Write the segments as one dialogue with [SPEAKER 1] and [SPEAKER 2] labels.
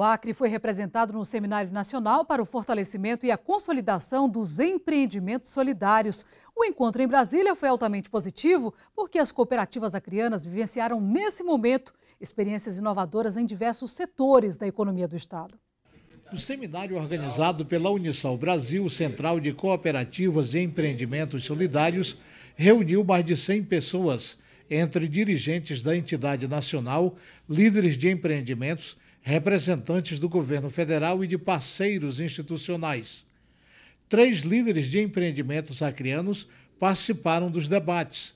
[SPEAKER 1] O Acre foi representado no Seminário Nacional para o Fortalecimento e a Consolidação dos Empreendimentos Solidários. O encontro em Brasília foi altamente positivo porque as cooperativas acrianas vivenciaram, nesse momento, experiências inovadoras em diversos setores da economia do Estado.
[SPEAKER 2] O seminário organizado pela Unisal Brasil, Central de Cooperativas e Empreendimentos Solidários, reuniu mais de 100 pessoas, entre dirigentes da entidade nacional, líderes de empreendimentos, representantes do governo federal e de parceiros institucionais. Três líderes de empreendimentos acrianos participaram dos debates.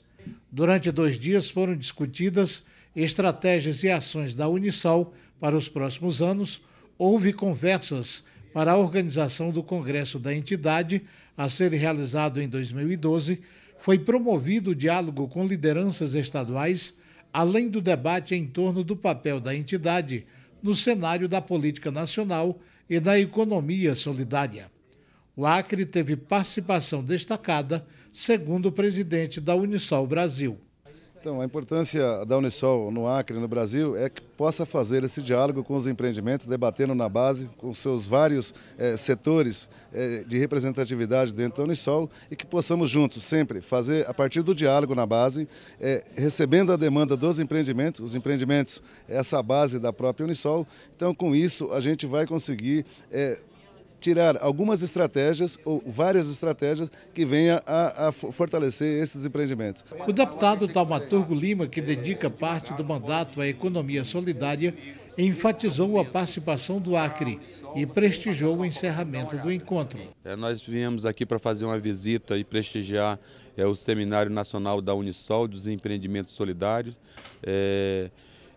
[SPEAKER 2] Durante dois dias foram discutidas estratégias e ações da Unisol para os próximos anos. Houve conversas para a organização do congresso da entidade, a ser realizado em 2012. Foi promovido o diálogo com lideranças estaduais, além do debate em torno do papel da entidade no cenário da política nacional e da economia solidária. O Acre teve participação destacada, segundo o presidente da Unisol Brasil.
[SPEAKER 3] Então, a importância da Unisol no Acre, no Brasil, é que possa fazer esse diálogo com os empreendimentos, debatendo na base, com seus vários é, setores é, de representatividade dentro da Unisol e que possamos juntos, sempre, fazer, a partir do diálogo na base, é, recebendo a demanda dos empreendimentos, os empreendimentos, essa base da própria Unisol. Então, com isso, a gente vai conseguir tirar algumas estratégias ou várias estratégias que venha a, a fortalecer esses empreendimentos. O deputado
[SPEAKER 2] Taumaturgo Lima, que dedica parte do mandato à economia solidária, enfatizou a participação do Acre e prestigiou o encerramento do encontro.
[SPEAKER 4] É, nós viemos aqui para fazer uma visita e prestigiar é, o Seminário Nacional da Unisol dos Empreendimentos Solidários. É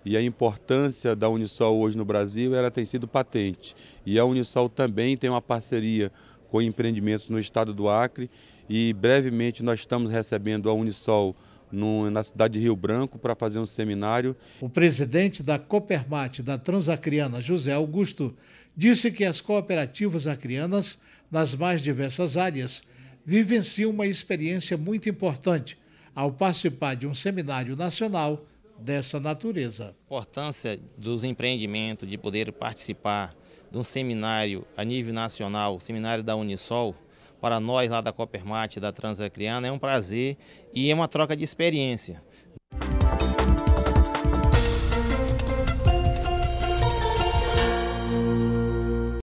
[SPEAKER 4] e a importância da Unisol hoje no Brasil ela tem sido patente. E a Unisol também tem uma parceria com empreendimentos no estado do Acre e brevemente nós estamos recebendo a Unisol no, na cidade de Rio Branco para fazer um seminário. O
[SPEAKER 2] presidente da Coopermat, da Transacriana, José Augusto, disse que as cooperativas acrianas, nas mais diversas áreas, vivenciam uma experiência muito importante ao participar de um seminário nacional dessa natureza. A
[SPEAKER 5] importância dos empreendimentos, de poder participar de um seminário a nível nacional, o seminário da Unisol, para nós lá da Coppermate, da Transacriana, é um prazer e é uma troca de experiência.